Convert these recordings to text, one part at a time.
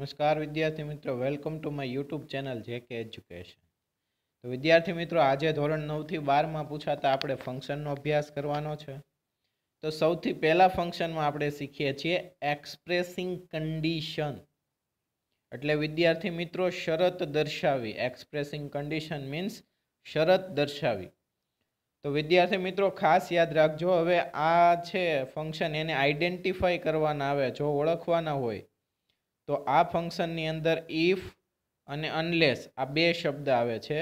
નમસ્કાર વિદ્યાર્થી મિત્રો welcome to my YouTube channel જે કે એજ્યુકેશન તો વિદ્યાર્થી મિત્રો આજે ધોરણ નવથી બારમાં પૂછાતા આપણે ફંક્શનનો અભ્યાસ કરવાનો છે તો સૌથી પહેલાં ફંક્શનમાં આપણે શીખીએ છીએ એક્સપ્રેસિંગ કન્ડિશન એટલે વિદ્યાર્થી મિત્રો શરત દર્શાવી એક્સપ્રેસિંગ કન્ડિશન મીન્સ શરત દર્શાવી તો વિદ્યાર્થી મિત્રો ખાસ યાદ રાખજો હવે આ છે ફંક્શન એને આઈડેન્ટિફાઈ કરવાના આવે જો ઓળખવાના હોય તો આ ફંક્શનની અંદર ઇફ અને અનલેસ આ બે શબ્દ આવે છે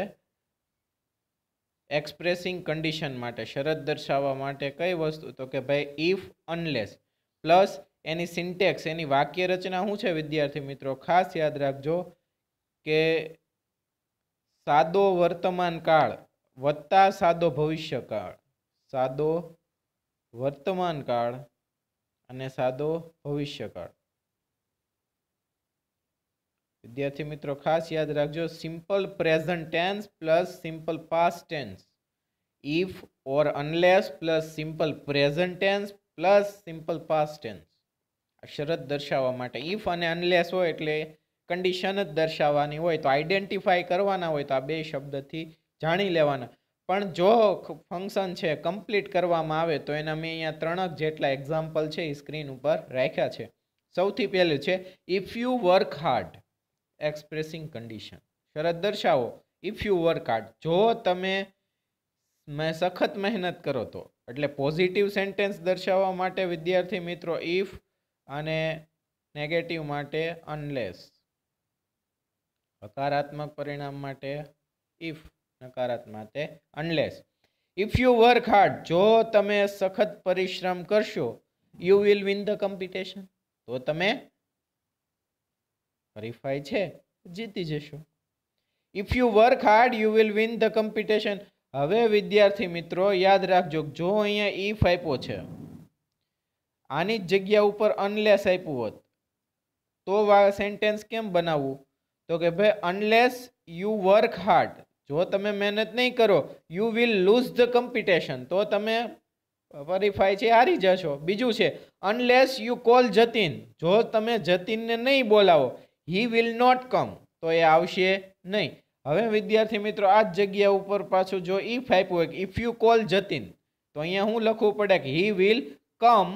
એક્સપ્રેસિંગ કન્ડિશન માટે શરત દર્શાવવા માટે કઈ વસ્તુ તો કે ભાઈ ઇફ અનલેસ પ્લસ એની સિન્ટેક્સ એની વાક્ય રચના શું છે વિદ્યાર્થી મિત્રો ખાસ યાદ રાખજો કે સાદો વર્તમાન કાળ વત્તા સાદો ભવિષ્ય કાળ સાદો વર્તમાન કાળ અને સાદો ભવિષ્યકાળ વિદ્યાર્થી મિત્રો ખાસ યાદ રાખજો simple present tense plus simple past tense if or unless plus simple present tense plus simple past tense આ શરત દર્શાવવા માટે ઇફ અને અનલેસ હોય એટલે કન્ડિશન જ દર્શાવવાની હોય તો આઇડેન્ટિફાય કરવાના હોય તો આ બે શબ્દથી જાણી લેવાના પણ જો ફંક્શન છે કમ્પ્લીટ કરવામાં આવે તો એના મેં અહીંયા ત્રણ જેટલા એક્ઝામ્પલ છે એ સ્ક્રીન ઉપર રાખ્યા છે સૌથી પહેલું છે if you work hard expressing condition શરત દર્શાવો ઇફ યુ વર્ક હાર્ડ જો તમે મેં સખત મહેનત કરો તો એટલે પોઝિટિવ સેન્ટેન્સ દર્શાવવા માટે વિદ્યાર્થી મિત્રો ઇફ અને નેગેટિવ માટે અનલેસ હકારાત્મક પરિણામ માટે ઇફ નકારાત્મક માટે unless if you work hard જો તમે સખત પરિશ્રમ કરશો you will win the competition તો તમે હરીફાઈ છે જીતી જશો if you work hard you will win the competition હવે વિદ્યાર્થી મિત્રો યાદ રાખજો જો અહીંયા ઇફ આપ્યો છે આની જ જગ્યા ઉપર અનલેસ આપ્યું હોત તો સેન્ટેન્સ કેમ બનાવવું તો કે ભાઈ અનલેસ યુ વર્ક હાર્ડ જો તમે મહેનત નહીં કરો you will lose the competition તો તમે હરીફાઈ છે હારી જશો બીજું છે અનલેસ યુ કોલ જતીન જો તમે જતીનને નહીં બોલાવો હી વિલ નોટ કમ તો એ આવશે નહીં હવે વિદ્યાર્થી મિત્રો આ જ જગ્યા ઉપર પાછું જો ઇફ આપ્યું હોય ઇફ યુ કોલ જતીન તો અહીંયા હું લખવું પડે કે હી વિલ કમ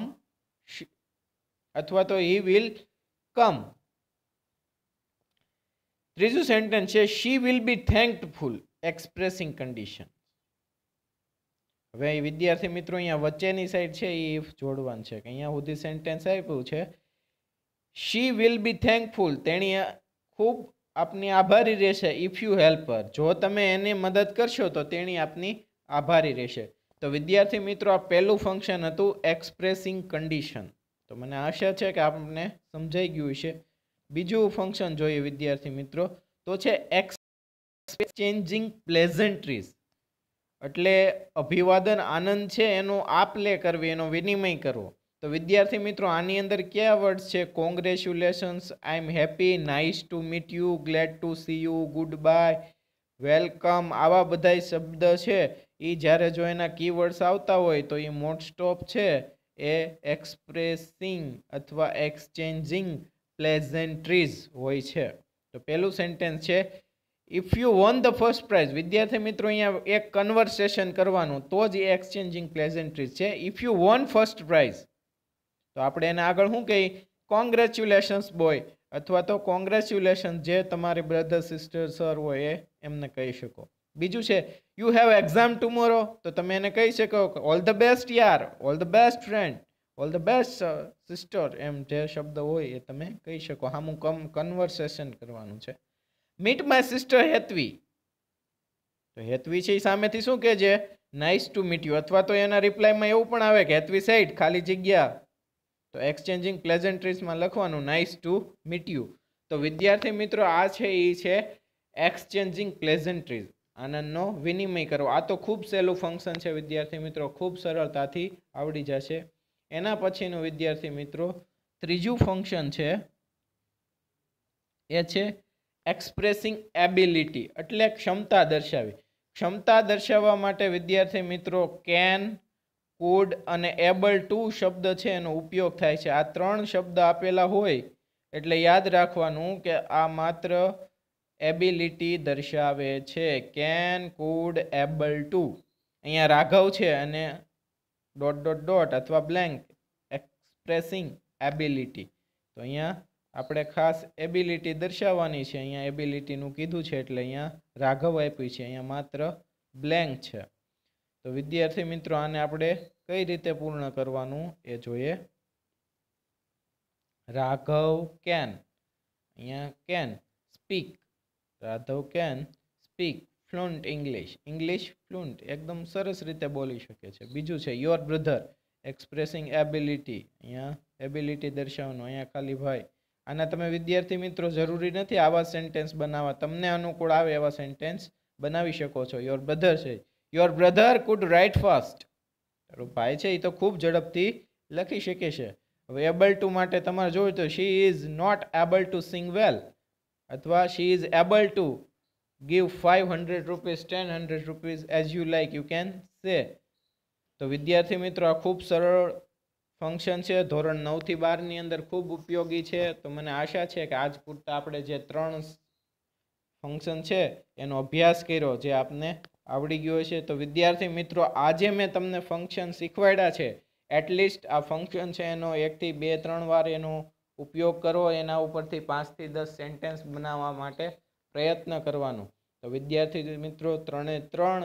અથવા તો હી વિલ કમ ત્રીજું સેન્ટેન્સ છે she will be thankful expressing condition હવે વિદ્યાર્થી મિત્રો અહીંયા વચ્ચેની સાઈડ છે એ ઇફ જોડવાનું છે કે અહીંયા સુધી સેન્ટેન્સ આપ્યું છે શી વિલ બી થેન્કફુલ તેણી ખૂબ આપની આભારી રહેશે ઇફ યુ હેલ્પ હર જો તમે એને મદદ કરશો તો તેણી આપની આભારી રહેશે તો વિદ્યાર્થી મિત્રો આ પહેલું ફંક્શન હતું એક્સપ્રેસિંગ કન્ડિશન તો મને આશા છે કે આપને સમજાઈ ગયું છે બીજું ફંક્શન જોઈએ વિદ્યાર્થી મિત્રો તો છે એક્સચેન્જિંગ પ્લેઝન્ટ્રીઝ એટલે અભિવાદન આનંદ છે એનો આપ લે કરવી એનો વિનિમય કરવો તો વિદ્યાર્થી મિત્રો આની અંદર કયા વર્ડ છે congratulations I am happy nice to meet you glad to see you goodbye welcome આવા બધા શબ્દ છે એ જ્યારે જો એના કીવર્ડ્સ આવતા હોય તો એ મોટ સ્ટોપ છે એ એક્સપ્રેસિંગ અથવા એક્સચેન્જિંગ પ્લેઝન્ટ્રીઝ હોય છે તો પહેલું સેન્ટેન્સ છે if you won the first prize વિદ્યાર્થી મિત્રો અહીંયા એક કન્વર્સેશન કરવાનું તો જ એ એક્સચેન્જિંગ પ્લેઝન્ટ્રીઝ છે if you won first prize તો આપણે એને આગળ શું કહીએ કોંગ્રેચ્યુલેશન્સ બોય અથવા તો કોંગ્રેચ્યુલેશન્સ જે તમારે બ્રધર સિસ્ટર સર હોય એ એમને કહી શકો બીજું છે યુ હેવ એક્ઝામ ટુમોરો તો તમે એને કહી શકો કે ઓલ ધ બેસ્ટ યાર all the best friend all the best sister એમ જે શબ્દ હોય એ તમે કહી શકો હા હું કમ કન્વર્સેશન કરવાનું છે મીટ માય સિસ્ટર હેતવી તો હેતવી છે એ સામેથી શું કહે છે નાઇસ ટુ મીટ યુ અથવા તો એના રિપ્લાયમાં એવું પણ આવે કે હેતવી સાઈડ ખાલી જગ્યા તો એક્સચેન્જિંગ પ્લેઝન્ટ્રીઝમાં લખવાનું નાઇસ ટુ મીટ યુ તો વિદ્યાર્થી મિત્રો આ છે એ છે એક્સચેન્જિંગ પ્લેઝન્ટ્રીઝ આનંદનો વિનિમય કરવો આ તો ખૂબ સહેલું ફંક્શન છે વિદ્યાર્થી મિત્રો ખૂબ સરળતાથી આવડી જશે એના પછીનું વિદ્યાર્થી મિત્રો ત્રીજું ફંક્શન છે એ છે એક્સપ્રેસિંગ એબિલિટી એટલે ક્ષમતા દર્શાવી ક્ષમતા દર્શાવવા માટે વિદ્યાર્થી મિત્રો કેન કુડ અને એબલ ટુ શબ્દ છે એનો ઉપયોગ થાય છે આ ત્રણ શબ્દ આપેલા હોય એટલે યાદ રાખવાનું કે આ માત્ર એબિલિટી દર્શાવે છે કેન કુડ એબલ ટુ અહીંયા રાઘવ છે અને ડોટ ડોટ ડોટ અથવા બ્લેન્ક એક્સપ્રેસિંગ એબિલિટી તો અહીંયા આપણે ખાસ એબિલિટી દર્શાવવાની છે અહીંયા એબિલિટીનું કીધું છે એટલે અહીંયા રાઘવ આપ્યું છે અહીંયા માત્ર બ્લેન્ક છે તો વિદ્યાર્થી મિત્રો આને આપણે કઈ રીતે પૂર્ણ કરવાનું એ જોઈએ રાઘવ કેન અહીંયા can speak Raghav can speak fluent English English fluent એકદમ સરસ રીતે બોલી શકે છે બીજું છે યોર બ્રધર એક્સપ્રેસિંગ એબિલિટી અહીંયા એબિલિટી દર્શાવવાનું અહીંયા ખાલી ભાઈ અને તમે વિદ્યાર્થી મિત્રો જરૂરી નથી આવા સેન્ટેન્સ બનાવવા તમને અનુકૂળ આવે એવા સેન્ટેન્સ બનાવી શકો છો યોર બ્રધર છે your brother could write fast તારો ભાઈ છે એ તો ખૂબ ઝડપથી લખી શકે છે હવે એબલ ટુ માટે તમારે જોયું તો she is not able to sing well અથવા she is able to give five hundred rupees ten hundred rupees as you like you can say તો વિદ્યાર્થી મિત્રો આ ખૂબ સરળ ફંક્શન છે ધોરણ નવથી બારની અંદર ખૂબ ઉપયોગી છે તો મને આશા છે કે આજ પૂરતા આપણે જે ત્રણ ફંક્શન છે એનો અભ્યાસ કર્યો જે આપને આવડી ગયો છે તો વિદ્યાર્થી મિત્રો આજે મેં તમને ફંક્શન શીખવાડ્યા છે એટલીસ્ટ આ ફંક્શન છે એનો એકથી બે ત્રણ વાર એનો ઉપયોગ કરો એના ઉપરથી પાંચથી દસ સેન્ટેન્સ બનાવવા માટે પ્રયત્ન કરવાનો તો વિદ્યાર્થી મિત્રો ત્રણે ત્રણ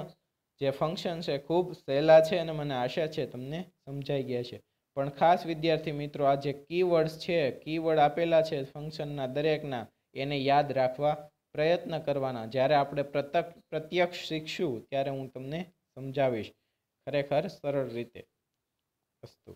જે ફંક્શન છે ખૂબ સહેલા છે અને મને આશા છે તમને સમજાઈ ગયા છે પણ ખાસ વિદ્યાર્થી મિત્રો આ જે કીવર્ડ્સ છે કીવર્ડ આપેલા છે ફંક્શનના દરેકના એને યાદ રાખવા પ્રયત્ન કરવાના જ્યારે આપણે પ્રતક પ્રત્યક્ષ શીખશું ત્યારે હું તમને સમજાવીશ ખરેખર સરળ રીતે અસ્તુ